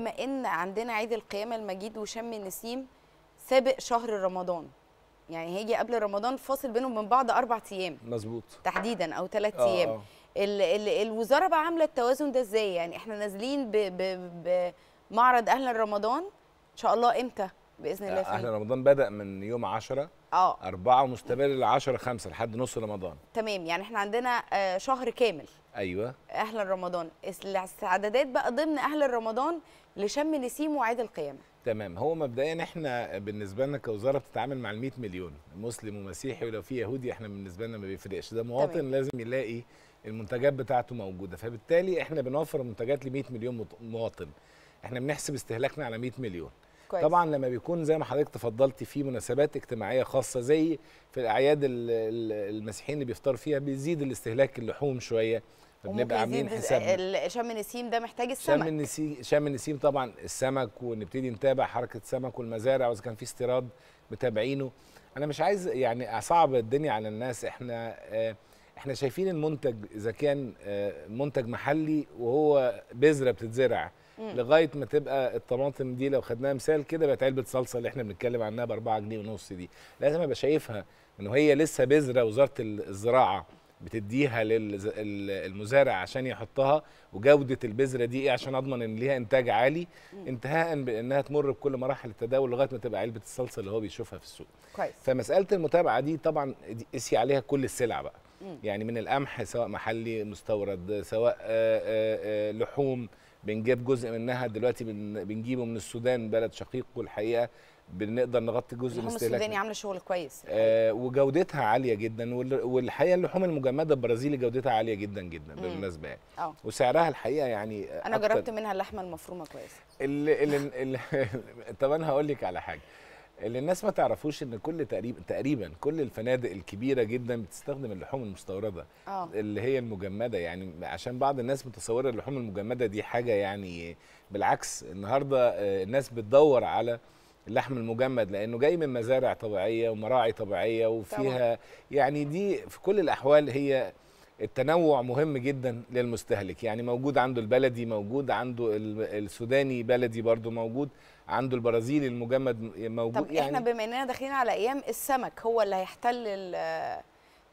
بما ان عندنا عيد القيامه المجيد وشم النسيم سابق شهر رمضان يعني هيجي قبل رمضان فاصل بينهم من بعض اربع ايام مظبوط تحديدا او ثلاث آه، ايام آه. ال ال الوزاره بقى عامله التوازن ده ازاي يعني احنا نازلين بمعرض اهلا رمضان ان شاء الله امتى باذن الله آه، اهلا رمضان بدا من يوم 10 اه أربعة ومستمر ل 10 5 لحد نص رمضان تمام يعني احنا عندنا آه، شهر كامل ايوه اهلا رمضان الاستعدادات بقى ضمن اهلا رمضان لشم نسيم وعيد القيامه تمام هو مبدئيا احنا بالنسبه لنا كوزاره بتتعامل مع ال مليون مسلم ومسيحي ولو في يهودي احنا بالنسبه لنا ما بيفرقش ده مواطن تمام. لازم يلاقي المنتجات بتاعته موجوده فبالتالي احنا بنوفر منتجات ل 100 مليون مواطن احنا بنحسب استهلاكنا على 100 مليون كويس. طبعا لما بيكون زي ما حضرتك تفضلتي في مناسبات اجتماعيه خاصه زي في الاعياد المسيحيين اللي بيفطروا فيها بيزيد الاستهلاك اللحوم شويه فبنبقى عاملين حسابنا شم النسيم ده محتاج السمك شم النسيم شم النسيم طبعا السمك ونبتدي نتابع حركه السمك والمزارع واذا كان في استيراد متابعينه انا مش عايز يعني اصعب الدنيا على الناس احنا آه، احنا شايفين المنتج اذا كان آه، منتج محلي وهو بذره بتتزرع لغايه ما تبقى الطماطم دي لو خدناها مثال كده بقت علبه صلصه اللي احنا بنتكلم عنها ب 4 جنيه ونص دي لازم ابقى شايفها انه هي لسه بذره وزاره الزراعه بتديها للمزارع عشان يحطها وجوده البذره دي ايه عشان اضمن ان ليها انتاج عالي انتهاء بانها تمر بكل مراحل التداول لغايه ما تبقى علبه الصلصه اللي هو بيشوفها في السوق كويس فمساله المتابعه دي طبعا قسي عليها كل السلع بقى يعني من القمح سواء محلي مستورد سواء آآ آه، آآ آه، آه، لحوم بنجيب جزء منها دلوقتي بنجيبه من السودان بلد شقيق والحقيقه بنقدر نغطي جزء من استهلاكنا السوداني عامله شغل كويس آه وجودتها عاليه جدا والحقيقه اللحوم المجمده البرازيلي جودتها عاليه جدا جدا مم. بالمناسبه يعني أوه. وسعرها الحقيقه يعني انا جربت منها اللحمه المفرومه كويس اللي اللي طب انا هقول لك على حاجه اللي الناس ما تعرفوش ان كل تقريبا تقريبا كل الفنادق الكبيره جدا بتستخدم اللحوم المستورده أوه. اللي هي المجمده يعني عشان بعض الناس متصوره اللحوم المجمده دي حاجه يعني بالعكس النهارده آه، الناس بتدور على اللحم المجمد لانه جاي من مزارع طبيعيه ومراعي طبيعيه وفيها طبعا. يعني دي في كل الاحوال هي التنوع مهم جدا للمستهلك يعني موجود عنده البلدي موجود عنده السوداني بلدي برضه موجود عنده البرازيلي المجمد موجود طب يعني احنا بما اننا داخلين على ايام السمك هو اللي هيحتل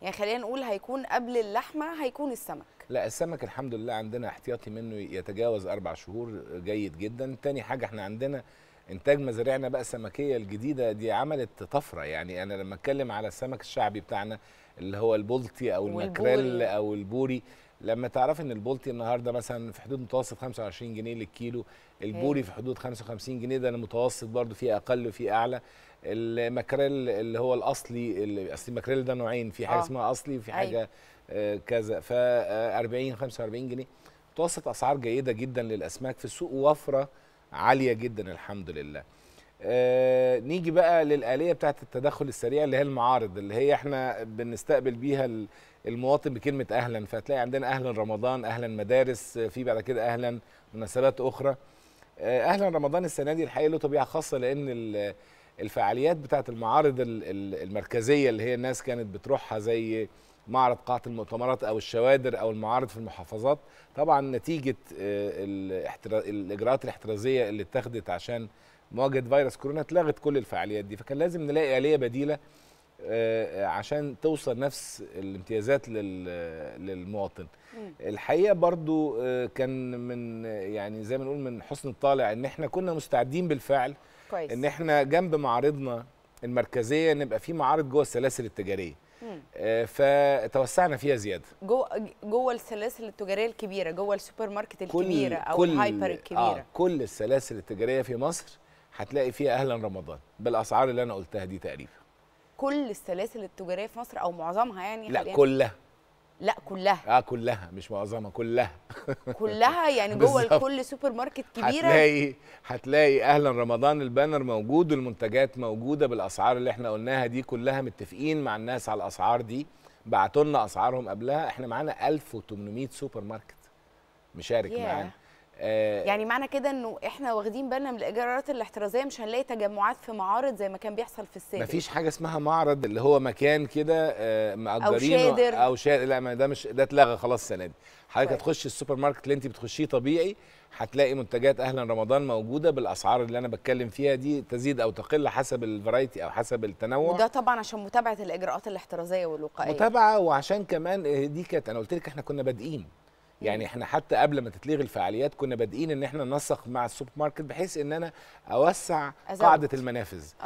يعني خلينا نقول هيكون قبل اللحمه هيكون السمك لا السمك الحمد لله عندنا احتياطي منه يتجاوز اربع شهور جيد جدا تاني حاجه احنا عندنا انتاج مزارعنا بقى السمكيه الجديده دي عملت طفره يعني انا لما اتكلم على السمك الشعبي بتاعنا اللي هو البلطي او الماكريل او البوري لما تعرف ان البولتي النهارده مثلا في حدود متوسط 25 جنيه للكيلو البوري في حدود 55 جنيه ده المتوسط برده فيه اقل وفيه اعلى الماكريل اللي هو الاصلي اصل الماكريل ده نوعين في حاجه آه. اسمها اصلي وفي حاجه أيوة. آه، كذا ف 40 آه، 45 جنيه متوسط اسعار جيده جدا للاسماك في السوق ووفره عاليه جدا الحمد لله آه نيجي بقى للآلية بتاعة التدخل السريع اللي هي المعارض اللي هي احنا بنستقبل بيها المواطن بكلمة أهلا فتلاقي عندنا أهلا رمضان أهلا مدارس آه، في بعد كده أهلا مناسبات أخرى آه أهلا رمضان السنة دي الحقيقة له طبيعة خاصة لأن الفعاليات بتاعة المعارض المركزية اللي هي الناس كانت بتروحها زي معرض قاعه المؤتمرات او الشوادر او المعارض في المحافظات طبعا نتيجه آه، الاجراءات الاحترازيه اللي اتخذت عشان مواجهه فيروس كورونا اتلغت كل الفعاليات دي فكان لازم نلاقي اليه بديله آه، عشان توصل نفس الامتيازات للمواطن الحقيقه برضو آه، كان من يعني زي ما نقول من حسن الطالع ان احنا كنا مستعدين بالفعل كويس. ان احنا جنب معارضنا المركزيه نبقى في معارض جوه السلاسل التجاريه آه، فتوسعنا فيها زياده جوه جوه السلاسل التجاريه الكبيره جوه السوبر ماركت الكبيره او كل الهايبر الكبيره آه كل السلاسل التجاريه في مصر هتلاقي فيها اهلا رمضان بالاسعار اللي انا قلتها دي تقريبا كل السلاسل التجاريه في مصر او معظمها يعني لا كلها لا كلها اه كلها مش معظمها كلها كلها يعني جوه كل سوبر ماركت كبيره هتلاقي هتلاقي اهلا رمضان البانر موجود والمنتجات موجوده بالاسعار اللي احنا قلناها دي كلها متفقين مع الناس على الاسعار دي بعتوا لنا اسعارهم قبلها احنا معانا 1800 سوبر ماركت مشارك yeah. معانا آه، يعني معنى كده انه احنا واخدين بالنا من الاجراءات الاحترازيه مش هنلاقي تجمعات في معارض زي ما كان بيحصل في السابق مفيش حاجه اسمها معرض اللي هو مكان كده آه، مأجرينه او شادر او شادر لا ما ده مش ده اتلغى خلاص السنه دي حضرتك طيب. هتخش السوبر ماركت اللي انت بتخشيه طبيعي هتلاقي منتجات اهلا رمضان موجوده بالاسعار اللي انا بتكلم فيها دي تزيد او تقل حسب الفرايتي او حسب التنوع وده طبعا عشان متابعه الاجراءات الاحترازيه والوقائيه متابعه وعشان كمان آه، دي كانت انا قلت لك احنا كنا بادئين يعني احنا حتى قبل ما تتلغي الفعاليات كنا بادئين ان احنا ننسق مع السوبر ماركت بحيث ان انا اوسع قاعده المنافذ آه.